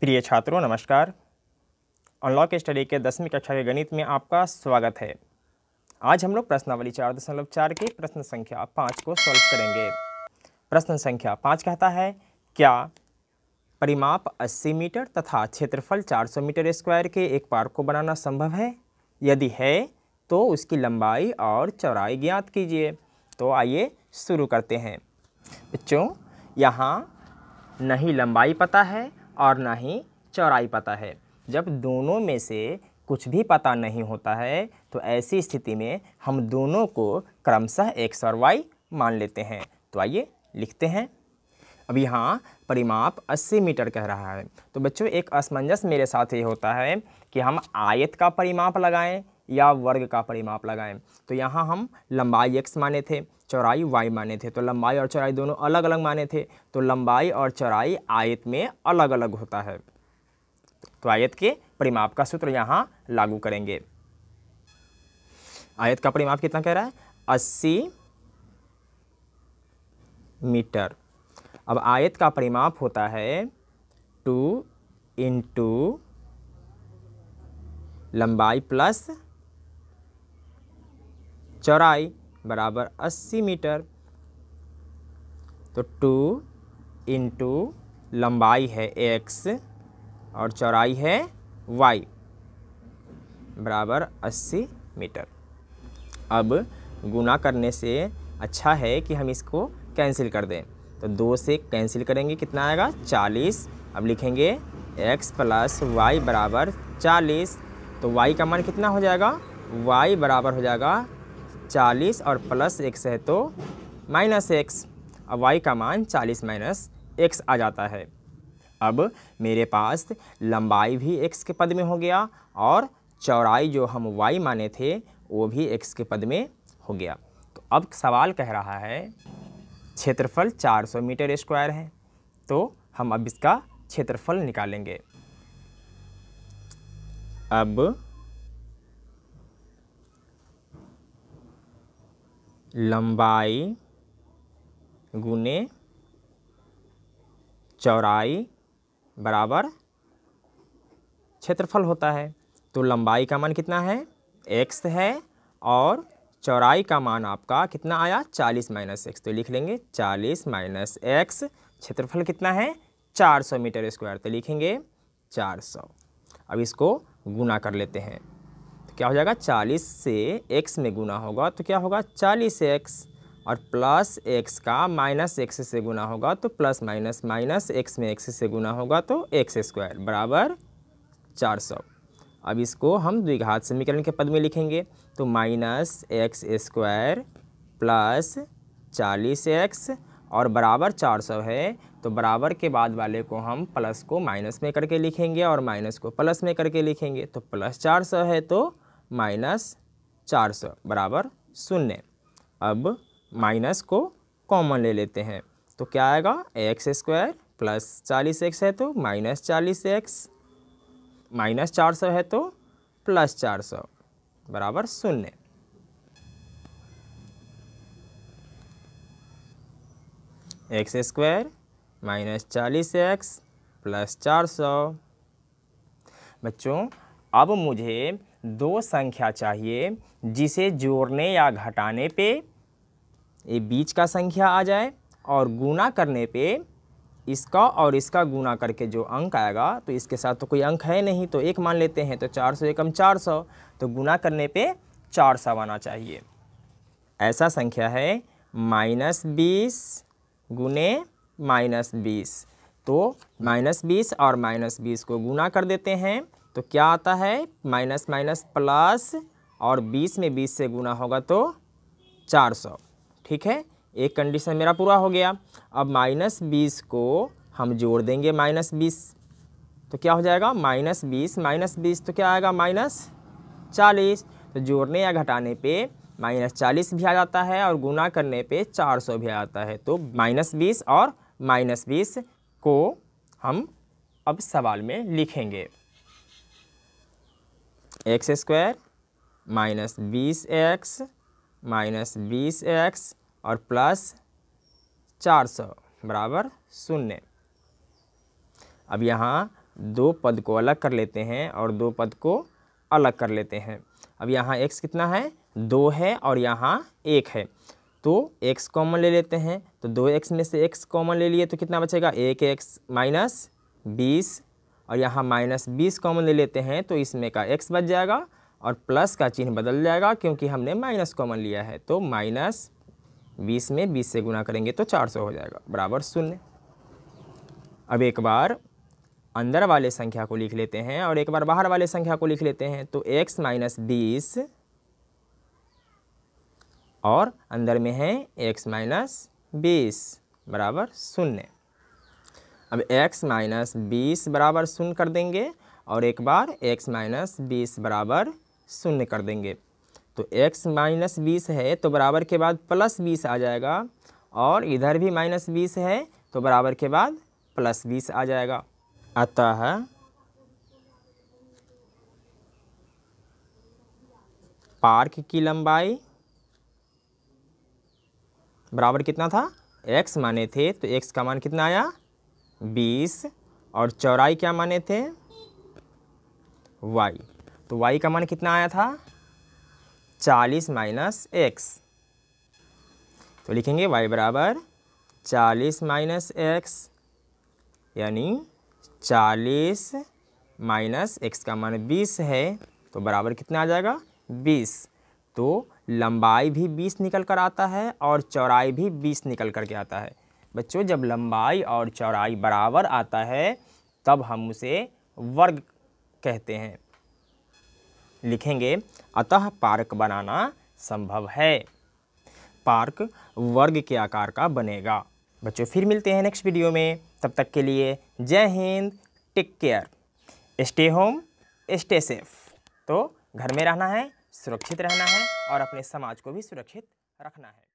प्रिय छात्रों नमस्कार अनलॉक स्टडी के दसवीं कक्षा के गणित में आपका स्वागत है आज हम लोग प्रश्नावली चार दशमलव चार की प्रश्न संख्या पाँच को सॉल्व करेंगे प्रश्न संख्या पाँच कहता है क्या परिमाप 80 मीटर तथा क्षेत्रफल 400 मीटर स्क्वायर के एक पार्क को बनाना संभव है यदि है तो उसकी लंबाई और चौड़ाई ज्ञात कीजिए तो आइए शुरू करते हैं बच्चों यहाँ नहीं लंबाई पता है और ना ही चौराई पता है जब दोनों में से कुछ भी पता नहीं होता है तो ऐसी स्थिति में हम दोनों को क्रमशः एक वाई मान लेते हैं तो आइए लिखते हैं अब यहाँ परिमाप 80 मीटर कह रहा है तो बच्चों एक असमंजस मेरे साथ ये होता है कि हम आयत का परिमाप लगाएं या वर्ग का परिमाप लगाएं तो यहाँ हम लंबाई एक्स माने थे चौराई वाई माने थे तो लंबाई और चौराई दोनों अलग अलग माने थे तो लंबाई और चौराई आयत में अलग अलग होता है तो आयत के परिमाप का सूत्र यहाँ लागू करेंगे आयत का परिमाप कितना कह रहा है अस्सी मीटर अब आयत का परिमाप होता है टू इंटू लंबाई प्लस चौराई बराबर 80 मीटर तो टू इंटू लंबाई है एक्स और चौराई है वाई बराबर 80 मीटर अब गुना करने से अच्छा है कि हम इसको कैंसिल कर दें तो दो से कैंसिल करेंगे कितना आएगा 40 अब लिखेंगे x प्लस वाई बराबर चालीस तो y का मान कितना हो जाएगा y बराबर हो जाएगा चालीस और प्लस एक्स है तो माइनस एक्स अब वाई का मान चालीस माइनस एक्स आ जाता है अब मेरे पास लंबाई भी एक्स के पद में हो गया और चौड़ाई जो हम वाई माने थे वो भी एक्स के पद में हो गया तो अब सवाल कह रहा है क्षेत्रफल 400 मीटर स्क्वायर है तो हम अब इसका क्षेत्रफल निकालेंगे अब लंबाई गुने चौड़ाई बराबर क्षेत्रफल होता है तो लंबाई का मान कितना है एक्स है और चौड़ाई का मान आपका कितना आया चालीस माइनस एक्स तो लिख लेंगे चालीस माइनस एक्स क्षेत्रफल कितना है चार सौ मीटर स्क्वायर तो लिखेंगे चार सौ अब इसको गुना कर लेते हैं क्या हो जाएगा चालीस से एक्स में गुना होगा तो क्या होगा चालीस एक्स और प्लस एक्स का माइनस एक्स से गुना होगा तो प्लस माइनस माइनस एक्स में एक्स से गुना होगा तो एक्स स्क्वायर बराबर चार सौ अब इसको हम द्विघात समीकरण के पद में लिखेंगे तो माइनस एक्स स्क्वायर प्लस चालीस एक्स और बराबर चार सौ है तो बराबर के बाद वाले को हम प्लस को माइनस में करके लिखेंगे और माइनस को प्लस में करके लिखेंगे तो प्लस चार सौ है तो माइनस चार सौ बराबर शून्य अब माइनस को कॉमन ले लेते हैं तो क्या आएगा एक्स स्क्वायर प्लस चालीस एक्स है तो माइनस चालीस एक्स माइनस चार सौ है तो प्लस चार सौ बराबर शून्य एक्स स्क्वायर माइनस चालीस एक्स प्लस चार सौ बच्चों अब मुझे दो संख्या चाहिए जिसे जोड़ने या घटाने पे ये बीच का संख्या आ जाए और गुना करने पे इसका और इसका गुना करके जो अंक आएगा तो इसके साथ तो कोई अंक है नहीं तो एक मान लेते हैं तो चार सौ एकम चार सौ तो गुना करने पे चार सौ आना चाहिए ऐसा संख्या है माइनस बीस गुने माइनस बीस तो माइनस बीस और माइनस बीस को गुना कर देते हैं तो क्या आता है माइनस माइनस प्लस और बीस में बीस से गुना होगा तो चार सौ ठीक है एक कंडीशन मेरा पूरा हो गया अब माइनस बीस को हम जोड़ देंगे माइनस बीस तो क्या हो जाएगा माइनस बीस माइनस बीस तो क्या आएगा माइनस चालीस तो जोड़ने या घटाने पे माइनस चालीस भी आ जाता है और गुना करने पे चार सौ भी आ जाता है तो माइनस बीस और माइनस बीस को हम अब सवाल में लिखेंगे एक्स स्क्वायर माइनस बीस एक्स माइनस बीस एक्स और प्लस चार सौ बराबर शून्य अब यहाँ दो पद को अलग कर लेते हैं और दो पद को अलग कर लेते हैं अब यहाँ एक्स कितना है दो है और यहाँ एक है तो एक्स कॉमन ले लेते हैं तो दो एक्स में से एक्स कॉमन ले लिए तो कितना बचेगा एक एक्स माइनस बीस और यहाँ माइनस बीस कॉमन ले लेते हैं तो इसमें का एक्स बच जाएगा और प्लस का चिन्ह बदल जाएगा क्योंकि हमने माइनस कॉमन लिया है तो माइनस बीस में बीस से गुना करेंगे तो चार सौ हो जाएगा बराबर शून्य अब एक बार अंदर वाले संख्या को लिख लेते हैं और एक बार बाहर वाले संख्या को लिख लेते हैं तो एक्स माइनस बीस और अंदर में है एक्स माइनस बीस बराबर शून्य अब x माइनस बीस बराबर शून्य कर देंगे और एक बार x माइनस बीस बराबर शून्य कर देंगे तो x माइनस बीस है तो बराबर के बाद प्लस बीस आ जाएगा और इधर भी माइनस बीस है तो बराबर के बाद प्लस बीस आ जाएगा अतः पार्क की लंबाई बराबर कितना था x माने थे तो x का मान कितना आया बीस और चौराई क्या माने थे वाई तो वाई का मान कितना आया था चालीस माइनस एक्स तो लिखेंगे वाई बराबर चालीस माइनस एक्स यानी चालीस माइनस एक्स का मान बीस है तो बराबर कितना आ जाएगा बीस तो लंबाई भी बीस निकल कर आता है और चौराई भी बीस निकल कर के आता है बच्चों जब लंबाई और चौड़ाई बराबर आता है तब हम उसे वर्ग कहते हैं लिखेंगे अतः पार्क बनाना संभव है पार्क वर्ग के आकार का बनेगा बच्चों फिर मिलते हैं नेक्स्ट वीडियो में तब तक के लिए जय हिंद take care stay home stay safe तो घर में रहना है सुरक्षित रहना है और अपने समाज को भी सुरक्षित रखना है